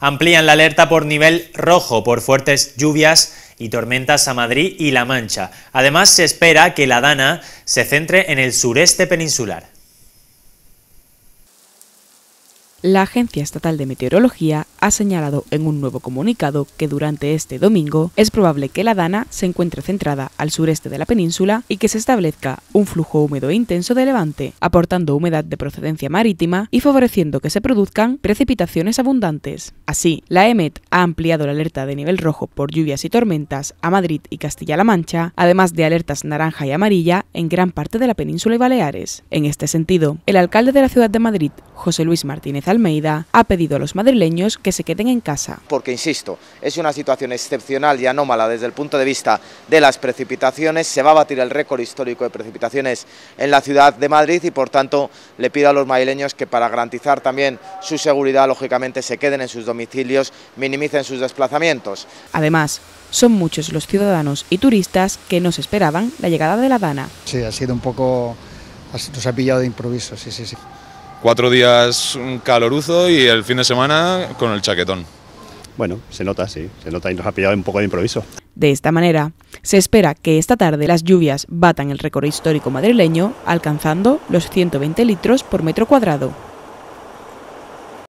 amplían la alerta por nivel rojo por fuertes lluvias y tormentas a Madrid y La Mancha. Además, se espera que la Dana se centre en el sureste peninsular. La Agencia Estatal de Meteorología ha señalado en un nuevo comunicado que durante este domingo es probable que la Dana se encuentre centrada al sureste de la península y que se establezca un flujo húmedo intenso de levante, aportando humedad de procedencia marítima y favoreciendo que se produzcan precipitaciones abundantes. Así, la EMET ha ampliado la alerta de nivel rojo por lluvias y tormentas a Madrid y Castilla-La Mancha, además de alertas naranja y amarilla en gran parte de la península y Baleares. En este sentido, el alcalde de la ciudad de Madrid, José Luis Martínez Almeida ha pedido a los madrileños que se queden en casa. Porque, insisto, es una situación excepcional y anómala desde el punto de vista de las precipitaciones. Se va a batir el récord histórico de precipitaciones en la ciudad de Madrid y, por tanto, le pido a los madrileños que para garantizar también su seguridad, lógicamente, se queden en sus domicilios, minimicen sus desplazamientos. Además, son muchos los ciudadanos y turistas que nos esperaban la llegada de la Dana. Sí, ha sido un poco... Nos ha pillado de improviso, sí, sí, sí cuatro días un caloruzo y el fin de semana con el chaquetón. Bueno, se nota, sí, se nota y nos ha pillado un poco de improviso. De esta manera, se espera que esta tarde las lluvias batan el récord histórico madrileño, alcanzando los 120 litros por metro cuadrado.